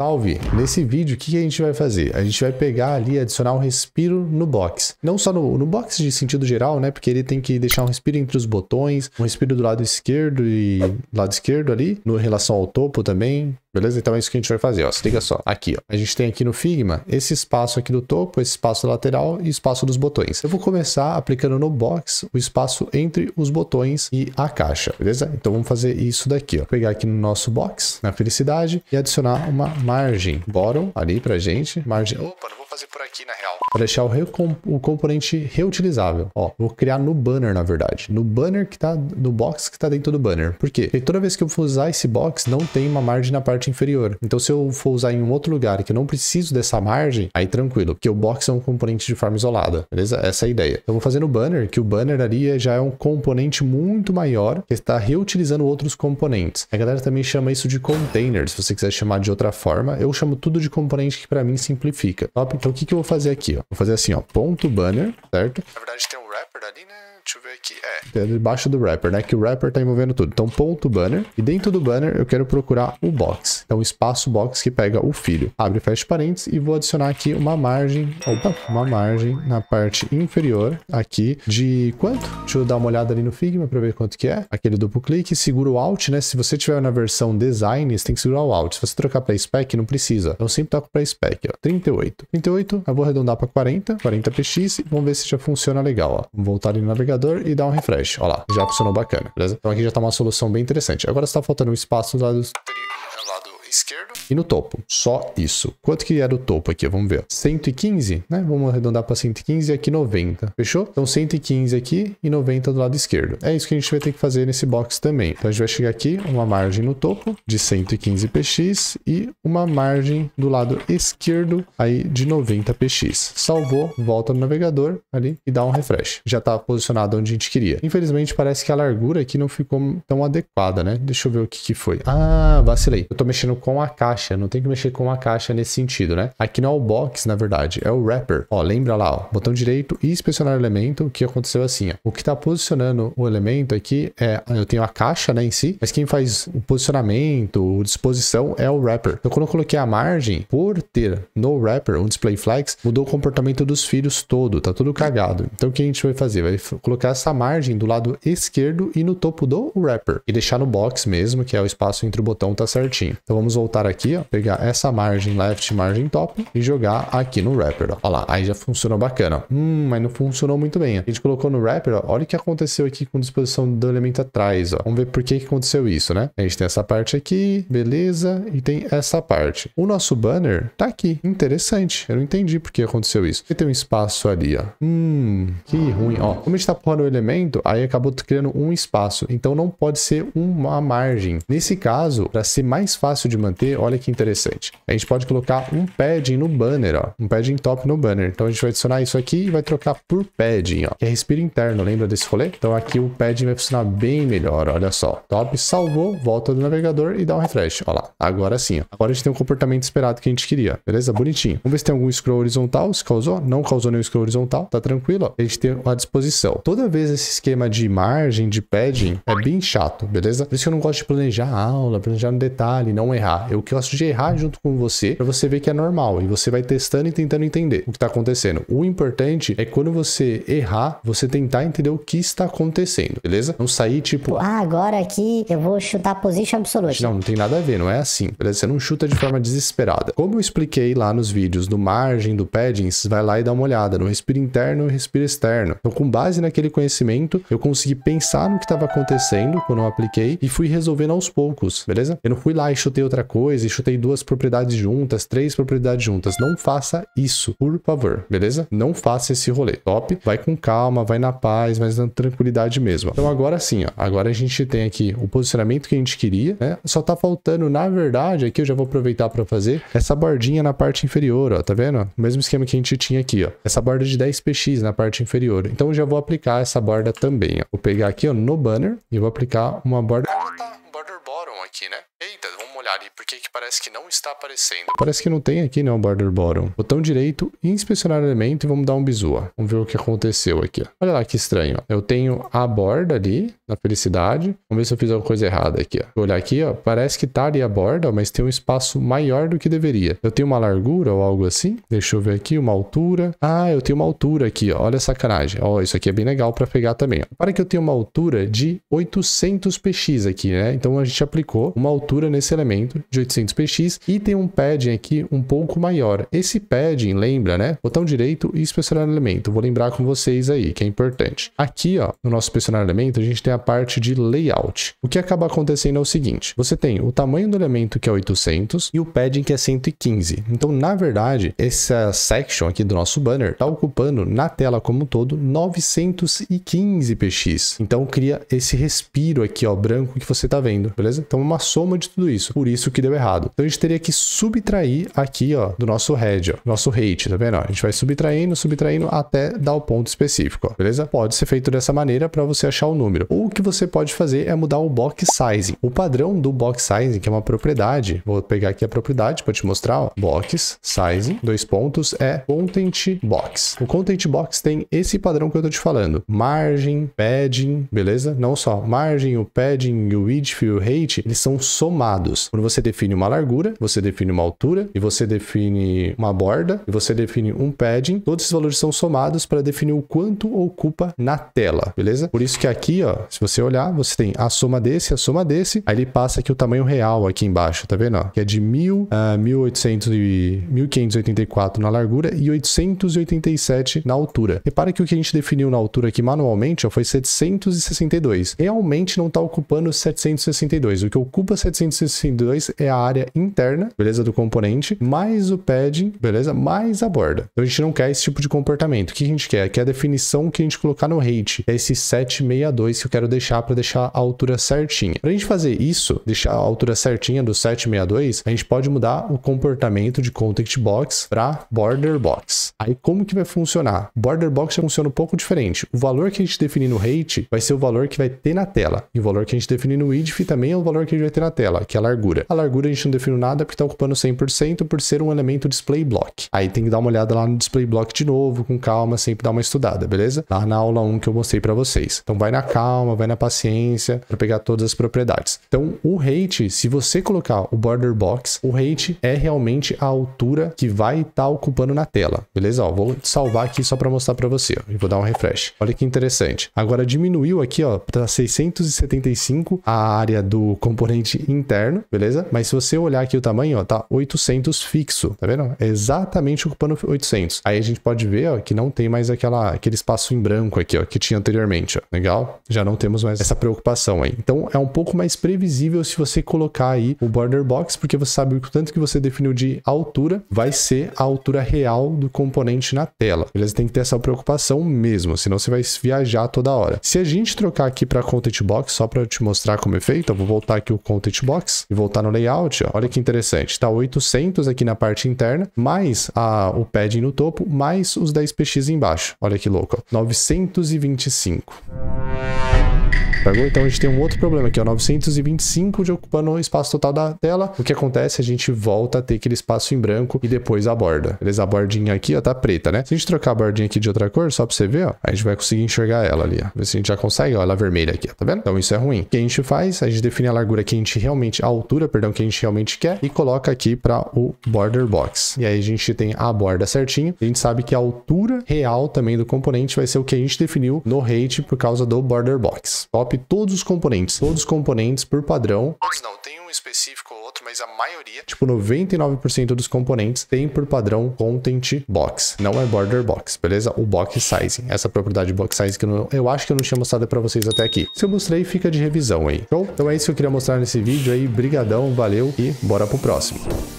Salve! Nesse vídeo, o que a gente vai fazer? A gente vai pegar ali e adicionar um respiro no box. Não só no, no box de sentido geral, né? Porque ele tem que deixar um respiro entre os botões, um respiro do lado esquerdo e lado esquerdo ali, no relação ao topo também, Beleza? Então é isso que a gente vai fazer, ó. Se liga só. Aqui, ó. A gente tem aqui no Figma esse espaço aqui do topo, esse espaço lateral e espaço dos botões. Eu vou começar aplicando no box o espaço entre os botões e a caixa, beleza? Então vamos fazer isso daqui, ó. pegar aqui no nosso box, na felicidade, e adicionar uma margem bottom ali pra gente. Margem... Opa, não vou fazer por aqui, na real. Para deixar o, o, componente reutilizável. Ó, vou criar no banner, na verdade. No banner que tá, no box que tá dentro do banner. Por quê? Porque toda vez que eu for usar esse box, não tem uma margem na parte inferior. Então, se eu for usar em um outro lugar que eu não preciso dessa margem, aí tranquilo, porque o box é um componente de forma isolada, beleza? Essa é a ideia. Eu vou fazer no banner, que o banner ali já é um componente muito maior, que está reutilizando outros componentes. A galera também chama isso de container, se você quiser chamar de outra forma. Eu chamo tudo de componente que para mim simplifica. Top? Então, então o que, que eu vou fazer aqui? Ó? Vou fazer assim, ó, ponto banner, certo? Na verdade tem um wrapper ali, né? aqui. É. Debaixo do wrapper, né? Que o wrapper tá envolvendo tudo. Então, ponto banner. E dentro do banner, eu quero procurar o box. Então, espaço box que pega o filho. Abre, fecha parênteses e vou adicionar aqui uma margem. Opa, uma margem na parte inferior aqui de quanto? Deixa eu dar uma olhada ali no Figma para ver quanto que é. Aquele duplo clique, segura o Alt, né? Se você tiver na versão design, você tem que segurar o Alt. Se você trocar para spec, não precisa. Então sempre toco para spec, ó. 38. 38, eu vou arredondar para 40, 40 px. Vamos ver se já funciona legal, ó. Vamos voltar ali no navegador e dá um refresh. Olha lá, já funcionou bacana, beleza? Então aqui já tá uma solução bem interessante. Agora está faltando um espaço dos dados esquerdo. E no topo, só isso. Quanto que era é o topo aqui? Vamos ver. 115, né? Vamos arredondar para 115 e aqui 90. Fechou? Então 115 aqui e 90 do lado esquerdo. É isso que a gente vai ter que fazer nesse box também. Então a gente vai chegar aqui, uma margem no topo de 115 px e uma margem do lado esquerdo aí de 90 px. Salvou, volta no navegador ali e dá um refresh. Já está posicionado onde a gente queria. Infelizmente parece que a largura aqui não ficou tão adequada, né? Deixa eu ver o que, que foi. Ah, vacilei. Eu tô mexendo com a caixa, não tem que mexer com a caixa nesse sentido, né? Aqui não é o box, na verdade, é o wrapper. Ó, lembra lá, ó, botão direito e inspecionar elemento, O que aconteceu assim, ó. O que está posicionando o elemento aqui é, eu tenho a caixa, né, em si, mas quem faz o posicionamento, o disposição é o wrapper. Então, quando eu coloquei a margem, por ter no wrapper um display flex, mudou o comportamento dos filhos todo, tá tudo cagado. Então, o que a gente vai fazer? Vai colocar essa margem do lado esquerdo e no topo do wrapper e deixar no box mesmo, que é o espaço entre o botão, tá certinho. Então, vamos vamos voltar aqui, ó, pegar essa margem left, margem top e jogar aqui no wrapper, ó. Olha lá, aí já funcionou bacana. Hum, mas não funcionou muito bem. Ó. A gente colocou no wrapper, ó, olha o que aconteceu aqui com a disposição do elemento atrás, ó. Vamos ver por que, que aconteceu isso, né? A gente tem essa parte aqui, beleza, e tem essa parte. O nosso banner tá aqui. Interessante. Eu não entendi por que aconteceu isso. tem um espaço ali, ó. Hum, que ruim, ó. Como a gente tá pondo o elemento, aí acabou criando um espaço. Então não pode ser uma margem. Nesse caso, para ser mais fácil de manter, olha que interessante. A gente pode colocar um padding no banner, ó. Um padding top no banner. Então a gente vai adicionar isso aqui e vai trocar por padding, ó. Que é respiro interno, lembra desse rolê? Então aqui o padding vai funcionar bem melhor, olha só. Top, salvou, volta do navegador e dá um refresh. ó lá, agora sim, ó. Agora a gente tem o um comportamento esperado que a gente queria, beleza? Bonitinho. Vamos ver se tem algum scroll horizontal, se causou. Não causou nenhum scroll horizontal, tá tranquilo, ó. A gente tem à disposição. Toda vez esse esquema de margem, de padding, é bem chato, beleza? Por isso que eu não gosto de planejar aula, planejar no detalhe, não errar errar. Eu gosto de errar junto com você para é você ver que é normal e você vai testando e tentando entender o que está acontecendo. O importante é quando você errar, você tentar entender o que está acontecendo, beleza? Não sair tipo, ah, agora aqui eu vou chutar position absolute. Não, não tem nada a ver, não é assim, beleza? Você não chuta de forma desesperada. Como eu expliquei lá nos vídeos do margem, do padding, vai lá e dá uma olhada no respiro interno e respiro externo. Então, com base naquele conhecimento, eu consegui pensar no que estava acontecendo quando eu apliquei e fui resolvendo aos poucos, beleza? Eu não fui lá e chutei outra outra coisa e chutei duas propriedades juntas, três propriedades juntas. Não faça isso, por favor, beleza? Não faça esse rolê, top? Vai com calma, vai na paz, mas na tranquilidade mesmo. Então agora sim, ó, agora a gente tem aqui o posicionamento que a gente queria, né? Só tá faltando, na verdade, aqui eu já vou aproveitar para fazer essa bordinha na parte inferior, ó, tá vendo? O mesmo esquema que a gente tinha aqui, ó. Essa borda de 10px na parte inferior. Então eu já vou aplicar essa borda também, ó. Vou pegar aqui, ó, no banner e vou aplicar uma borda que parece que não está aparecendo. Parece que não tem aqui, né, o border bottom. Botão direito, inspecionar elemento e vamos dar um bizu, Vamos ver o que aconteceu aqui, ó. Olha lá que estranho, ó. Eu tenho a borda ali, na felicidade. Vamos ver se eu fiz alguma coisa errada aqui, ó. Vou olhar aqui, ó. Parece que tá ali a borda, mas tem um espaço maior do que deveria. Eu tenho uma largura ou algo assim? Deixa eu ver aqui, uma altura. Ah, eu tenho uma altura aqui, ó. Olha a sacanagem. Ó, isso aqui é bem legal para pegar também, ó. Para que eu tenha uma altura de 800 px aqui, né? Então a gente aplicou uma altura nesse elemento de de 800px e tem um padding aqui um pouco maior. Esse padding, lembra, né? Botão direito e inspecionar elemento. Vou lembrar com vocês aí, que é importante. Aqui, ó, no nosso inspecionar elemento, a gente tem a parte de layout. O que acaba acontecendo é o seguinte, você tem o tamanho do elemento que é 800 e o padding que é 115. Então, na verdade, essa section aqui do nosso banner está ocupando na tela como um todo 915 px. Então, cria esse respiro aqui, ó, branco que você está vendo, beleza? Então, é uma soma de tudo isso. Por isso que deu deu errado. Então a gente teria que subtrair aqui, ó, do nosso head, ó, nosso rate, tá vendo? A gente vai subtraindo, subtraindo até dar o ponto específico, ó, beleza? Pode ser feito dessa maneira para você achar o número. Ou o que você pode fazer é mudar o box sizing. O padrão do box sizing, que é uma propriedade, vou pegar aqui a propriedade para te mostrar, ó, box sizing, dois pontos, é content box. O content box tem esse padrão que eu tô te falando, margem, padding, beleza? Não só margem, o padding, o width e o rate, eles são somados. Quando você define define uma largura, você define uma altura e você define uma borda e você define um padding. Todos esses valores são somados para definir o quanto ocupa na tela, beleza? Por isso que aqui, ó, se você olhar, você tem a soma desse, a soma desse, aí ele passa aqui o tamanho real aqui embaixo, tá vendo? Ó? Que é de 1000 a 1800 e 1584 na largura e 887 na altura. Repara que o que a gente definiu na altura aqui manualmente ó, foi 762. Realmente não está ocupando 762. O que ocupa 762 é é a área interna, beleza, do componente, mais o padding, beleza, mais a borda. Então a gente não quer esse tipo de comportamento. O que a gente quer? Que a definição que a gente colocar no rate é esse 762 que eu quero deixar para deixar a altura certinha. Para a gente fazer isso, deixar a altura certinha do 762, a gente pode mudar o comportamento de contact box para border box. Aí como que vai funcionar? Border box funciona um pouco diferente. O valor que a gente definir no rate vai ser o valor que vai ter na tela. E o valor que a gente definir no width também é o valor que a gente vai ter na tela, que é a largura. A largura largura a gente não definiu nada porque está ocupando 100% por ser um elemento display block. Aí tem que dar uma olhada lá no display block de novo, com calma, sempre dar uma estudada, beleza? Lá na aula 1 que eu mostrei para vocês. Então vai na calma, vai na paciência para pegar todas as propriedades. Então o rate, se você colocar o border box, o rate é realmente a altura que vai estar tá ocupando na tela, beleza? Ó, vou salvar aqui só para mostrar para você ó, e vou dar um refresh. Olha que interessante. Agora diminuiu aqui, ó, para 675 a área do componente interno, beleza? Mas mas se você olhar aqui o tamanho, ó, tá 800 fixo, tá vendo? É exatamente ocupando 800. Aí a gente pode ver, ó, que não tem mais aquela, aquele espaço em branco aqui, ó, que tinha anteriormente, ó. Legal? Já não temos mais essa preocupação aí. Então, é um pouco mais previsível se você colocar aí o border box, porque você sabe o tanto que você definiu de altura vai ser a altura real do componente na tela. Beleza? Tem que ter essa preocupação mesmo, senão você vai viajar toda hora. Se a gente trocar aqui para content box, só para te mostrar como é feito, eu vou voltar aqui o content box e voltar no layout layout, olha que interessante, está 800 aqui na parte interna, mais a, o padding no topo, mais os 10px embaixo. Olha que louco, ó. 925 pagou. Então a gente tem um outro problema aqui, ó, 925 de ocupando o espaço total da tela. O que acontece? A gente volta a ter aquele espaço em branco e depois a borda. Beleza? A bordinha aqui, ó, tá preta, né? Se a gente trocar a bordinha aqui de outra cor, só pra você ver, ó, a gente vai conseguir enxergar ela ali, ó. Ver se a gente já consegue, ó, ela vermelha aqui, ó, tá vendo? Então isso é ruim. O que a gente faz? A gente define a largura que a gente realmente, a altura, perdão, que a gente realmente quer e coloca aqui para o border box. E aí a gente tem a borda certinho. A gente sabe que a altura real também do componente vai ser o que a gente definiu no rate por causa do border box. Top todos os componentes. Todos os componentes por padrão. Todos não, tem um específico ou outro, mas a maioria, tipo 99% dos componentes, tem por padrão Content Box. Não é Border Box, beleza? O Box Sizing. Essa propriedade Box Sizing que eu, não, eu acho que eu não tinha mostrado pra vocês até aqui. Se eu mostrei, fica de revisão aí. Show? Então é isso que eu queria mostrar nesse vídeo aí. Brigadão, valeu e bora pro próximo.